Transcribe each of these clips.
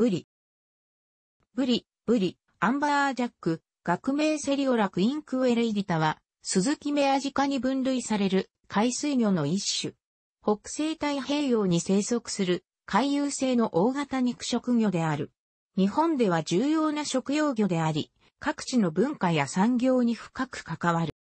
ブリ。ブリ、ブリ、アンバージャック、学名セリオラクインクウェレイディタは、鈴木メアジカに分類される海水魚の一種。北西太平洋に生息する海遊性の大型肉食魚である。日本では重要な食用魚であり、各地の文化や産業に深く関わる。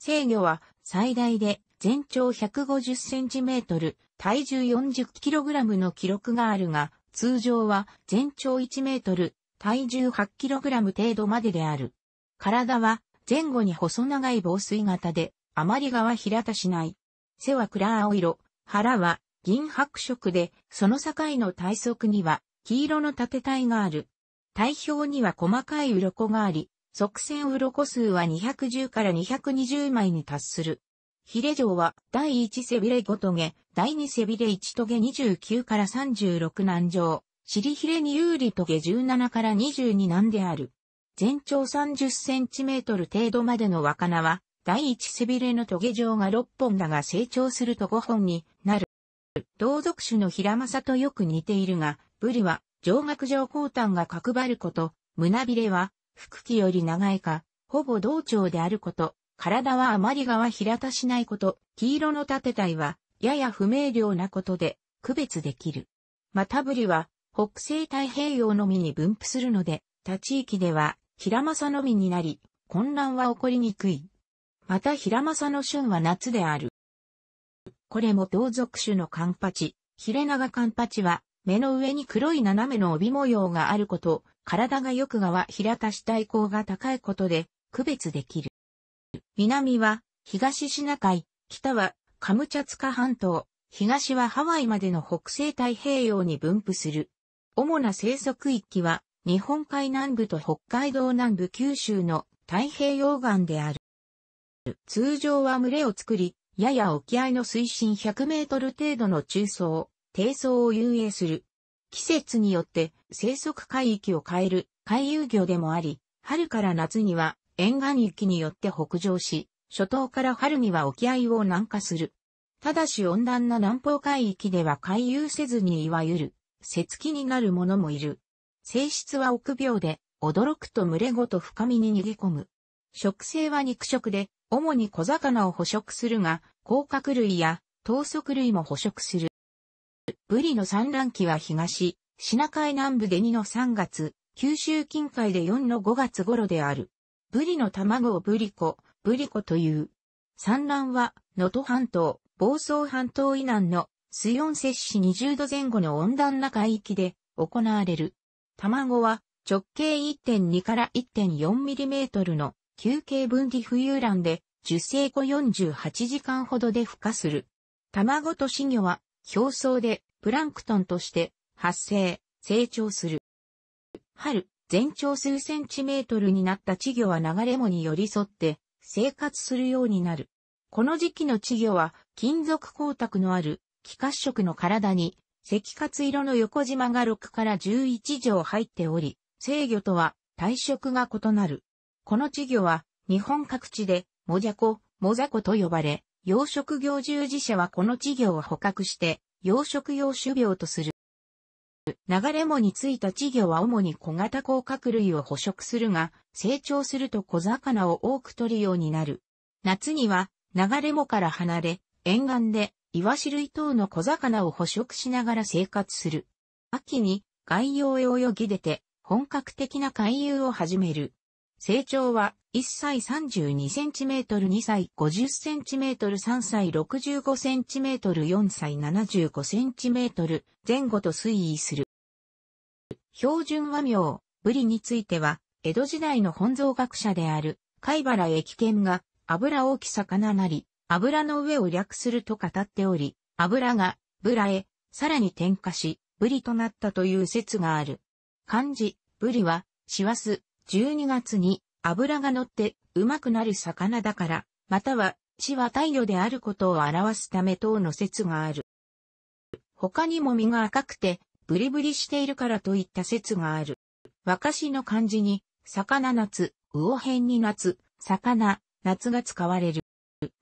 制魚は最大で全長150センチメートル、体重40キログラムの記録があるが、通常は全長1メートル、体重8ラム程度までである。体は前後に細長い防水型で、あまり側平たしない。背は暗青色、腹は銀白色で、その境の体側には黄色の縦体がある。体表には細かい鱗があり、側線鱗数は210から220枚に達する。ヒレ城は、第1背びれ5トゲ、第2背びれ1トゲ29から36南城、尻ヒレに有利トゲ17から22南である。全長30センチメートル程度までの若菜は、第1背びれのトゲ状が6本だが成長すると5本になる。同族種のヒラマサとよく似ているが、ブリは、上学上後端が角張ること、胸びれは、腹器より長いか、ほぼ同調であること、体はあまり側平たしないこと、黄色の縦体は、やや不明瞭なことで、区別できる。またぶりは、北西太平洋のみに分布するので、他地域では、平正のみになり、混乱は起こりにくい。また平正の旬は夏である。これも同族種のカンパチ、ヒレナガカンパチは、目の上に黒い斜めの帯模様があること、体がよく側平たし体高が高いことで、区別できる。南は東シナ海、北はカムチャツカ半島、東はハワイまでの北西太平洋に分布する。主な生息域は日本海南部と北海道南部九州の太平洋岸である。通常は群れを作り、やや沖合の水深100メートル程度の中層、低層を遊泳する。季節によって生息海域を変える回遊魚でもあり、春から夏には沿岸域によって北上し、初冬から春には沖合を南下する。ただし温暖な南方海域では回遊せずにいわゆる、節気になる者もいる。性質は臆病で、驚くと群れごと深みに逃げ込む。食性は肉食で、主に小魚を捕食するが、甲殻類や等足類も捕食する。ブリの産卵期は東、シナ海南部で2の3月、九州近海で4の5月頃である。ブリの卵をブリコ、ブリコという。産卵は、能登半島、房総半島以南の水温摂氏20度前後の温暖な海域で行われる。卵は直径1.2から1.4ミリメートルの球形分離浮遊卵で受精後48時間ほどで孵化する。卵と死魚は表層でプランクトンとして発生、成長する。春、全長数センチメートルになった稚魚は流れ藻に寄り添って生活するようになる。この時期の稚魚は金属光沢のある気褐色の体に赤褐色の横縞が6から11条入っており、制魚とは体色が異なる。この稚魚は日本各地でモジャコ、モザコと呼ばれ、養殖業従事者はこの稚魚を捕獲して養殖用種苗とする。流れ藻についた稚魚は主に小型甲殻類を捕食するが、成長すると小魚を多く取るようになる。夏には流れ藻から離れ、沿岸でイワシ類等の小魚を捕食しながら生活する。秋に外洋へ泳ぎ出て、本格的な回遊を始める。成長は1歳 32cm、2歳 50cm、3歳 65cm、4歳 75cm 前後と推移する。標準和名、ブリについては、江戸時代の本草学者である、貝原駅犬が、油大き魚なり、油の上を略すると語っており、油が、ブラへ、さらに転化し、ブリとなったという説がある。漢字、ブリは、ワス、12月に脂が乗ってうまくなる魚だから、または死は太陽であることを表すため等の説がある。他にも身が赤くてブリブリしているからといった説がある。和歌詞の漢字に、魚夏、魚辺に夏、魚、夏が使われる。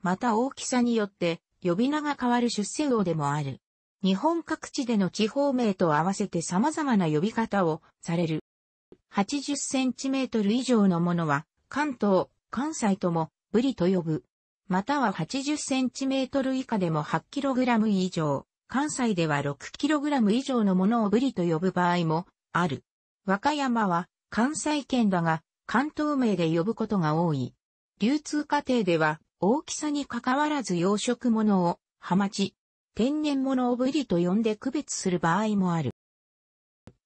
また大きさによって呼び名が変わる出世魚でもある。日本各地での地方名と合わせて様々な呼び方をされる。80センチメートル以上のものは、関東、関西とも、ブリと呼ぶ。または80センチメートル以下でも 8kg 以上、関西では 6kg 以上のものをブリと呼ぶ場合も、ある。和歌山は、関西圏だが、関東名で呼ぶことが多い。流通過程では、大きさに関わらず養殖物を、ハマチ、天然物をブリと呼んで区別する場合もある。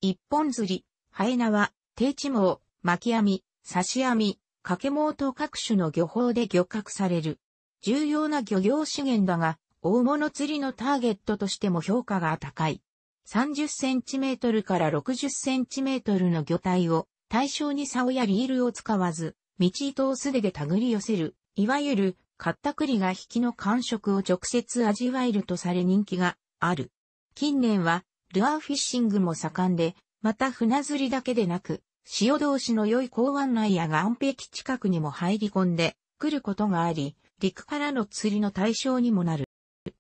一本釣り、ハエナは定地網、巻き網、刺し網、掛け網と各種の漁法で漁獲される。重要な漁業資源だが、大物釣りのターゲットとしても評価が高い。30センチメートルから60センチメートルの魚体を対象に竿やリールを使わず、道糸を素手で手繰り寄せる、いわゆる、カったクリが引きの感触を直接味わえるとされ人気がある。近年は、ルアーフィッシングも盛んで、また船釣りだけでなく、潮同士の良い港湾内や岸壁近くにも入り込んで来ることがあり、陸からの釣りの対象にもなる。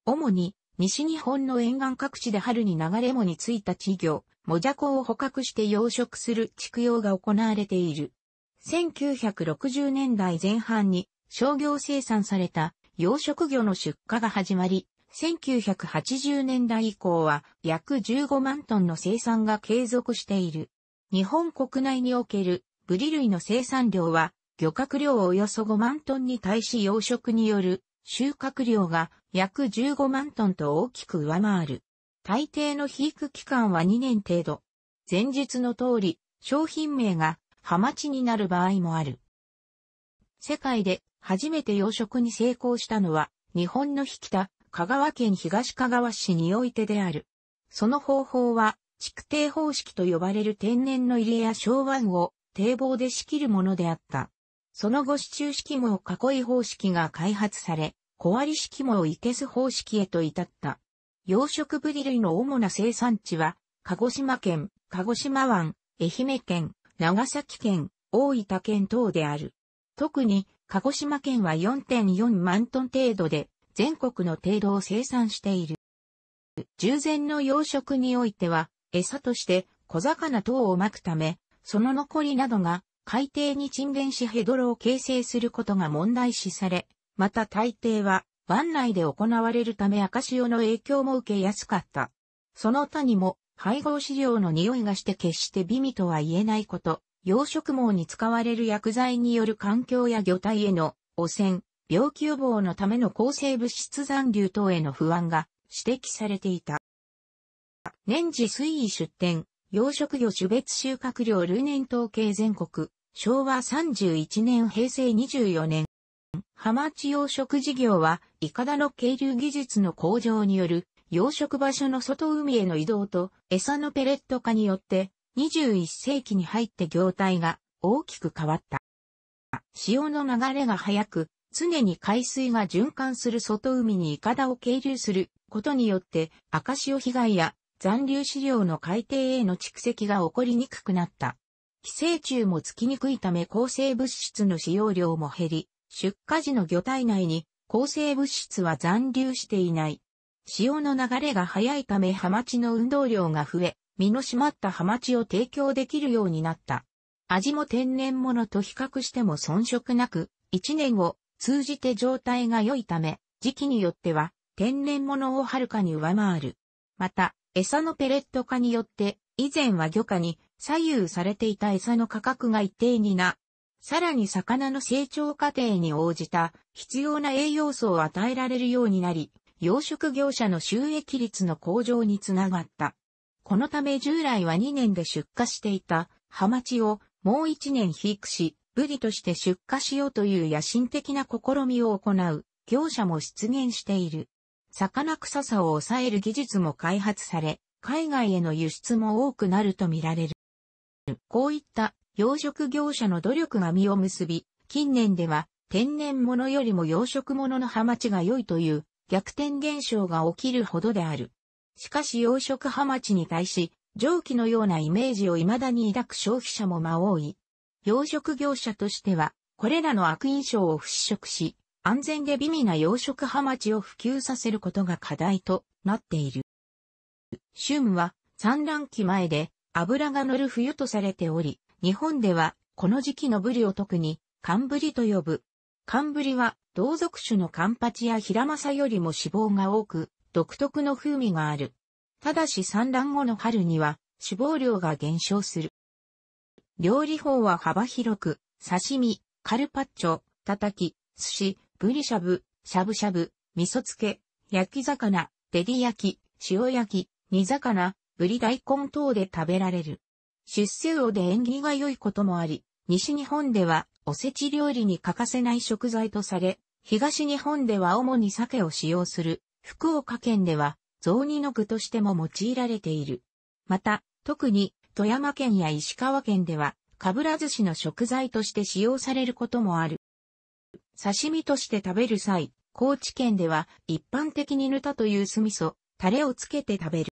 主に、西日本の沿岸各地で春に流れ藻についた稚魚、モジャコを捕獲して養殖する畜養が行われている。1960年代前半に商業生産された養殖魚の出荷が始まり、1980年代以降は約15万トンの生産が継続している。日本国内におけるブリ類の生産量は漁獲量およそ5万トンに対し養殖による収穫量が約15万トンと大きく上回る。大抵の肥育期間は2年程度。前述の通り、商品名がハマチになる場合もある。世界で初めて養殖に成功したのは日本の引田香川県東香川市においてである。その方法は、築堤方式と呼ばれる天然の入れや小湾を堤防で仕切るものであった。その後支柱式も囲い方式が開発され、小割式も生けす方式へと至った。養殖ブリ類の主な生産地は、鹿児島県、鹿児島湾、愛媛県、長崎県、大分県等である。特に、鹿児島県は4.4万トン程度で、全国の程度を生産している。従前の養殖においては、餌として小魚等を巻くため、その残りなどが海底に沈殿しヘドロを形成することが問題視され、また大抵は湾内で行われるため赤潮の影響も受けやすかった。その他にも配合飼料の匂いがして決して美味とは言えないこと、養殖網に使われる薬剤による環境や魚体への汚染、病気予防のための抗生物質残留等への不安が指摘されていた。年次推移出展、養殖魚種別収穫量類年統計全国、昭和31年平成24年。浜地養殖事業は、イカダの渓流技術の向上による養殖場所の外海への移動と餌のペレット化によって21世紀に入って業態が大きく変わった。潮の流れが速く、常に海水が循環する外海にイカダを係留することによって赤潮被害や残留資料の海底への蓄積が起こりにくくなった。寄生虫もつきにくいため抗生物質の使用量も減り、出荷時の魚体内に抗生物質は残留していない。潮の流れが速いためハマチの運動量が増え、身の締まったハマチを提供できるようになった。味も天然物と比較しても遜色なく、1年後、通じて状態が良いため、時期によっては天然物をはるかに上回る。また、餌のペレット化によって、以前は魚価に左右されていた餌の価格が一定にな、さらに魚の成長過程に応じた必要な栄養素を与えられるようになり、養殖業者の収益率の向上につながった。このため従来は2年で出荷していたハマチをもう1年飼育し、ブリとして出荷しようという野心的な試みを行う業者も出現している。魚臭さを抑える技術も開発され、海外への輸出も多くなると見られる。こういった養殖業者の努力が実を結び、近年では天然物よりも養殖物のハマチが良いという逆転現象が起きるほどである。しかし養殖ハマチに対し、蒸気のようなイメージを未だに抱く消費者もま多い。養殖業者としては、これらの悪印象を払拭し、安全で美味な養殖ハマチを普及させることが課題となっている。旬は産卵期前で脂が乗る冬とされており、日本ではこの時期のブリを特に寒ブリと呼ぶ。寒ブリは同族種のカンパチやヒラマサよりも脂肪が多く、独特の風味がある。ただし産卵後の春には脂肪量が減少する。料理法は幅広く、刺身、カルパッチョ、叩き、寿司、ブリしゃぶ、シャブ、しゃぶ、味噌漬け、焼き魚、照り焼き、塩焼き、煮魚、ブリ大根等で食べられる。出世魚で縁起が良いこともあり、西日本ではおせち料理に欠かせない食材とされ、東日本では主に鮭を使用する、福岡県では雑煮の具としても用いられている。また、特に富山県や石川県では、かぶら寿司の食材として使用されることもある。刺身として食べる際、高知県では一般的にぬたという酢味噌、タレをつけて食べる。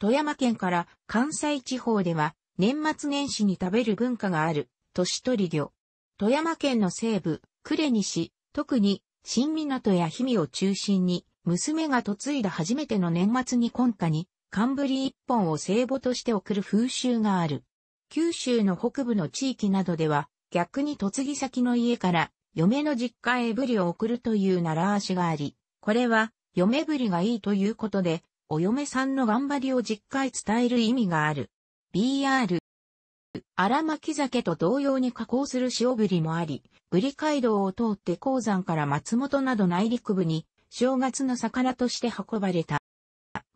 富山県から関西地方では年末年始に食べる文化がある、年取り魚。富山県の西部、呉西、特に新港や氷見を中心に、娘が嫁いだ初めての年末に今夏に寒ぶり一本を聖母として送る風習がある。九州の北部の地域などでは、逆に嫁ぎ先の家から、嫁の実家へぶりを送るという習わしがあり、これは、嫁ぶりがいいということで、お嫁さんの頑張りを実家へ伝える意味がある。BR。荒巻酒と同様に加工する塩ぶりもあり、ぶり街道を通って鉱山から松本など内陸部に、正月の魚として運ばれた。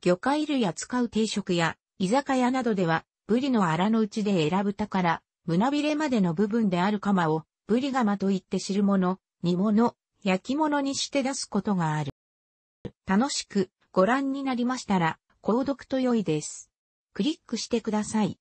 魚介類扱う定食や、居酒屋などでは、ブリの荒のうちで選ぶたから、胸びれまでの部分である釜を、ブリ釜と言って汁物、煮物、焼き物にして出すことがある。楽しくご覧になりましたら、購読と良いです。クリックしてください。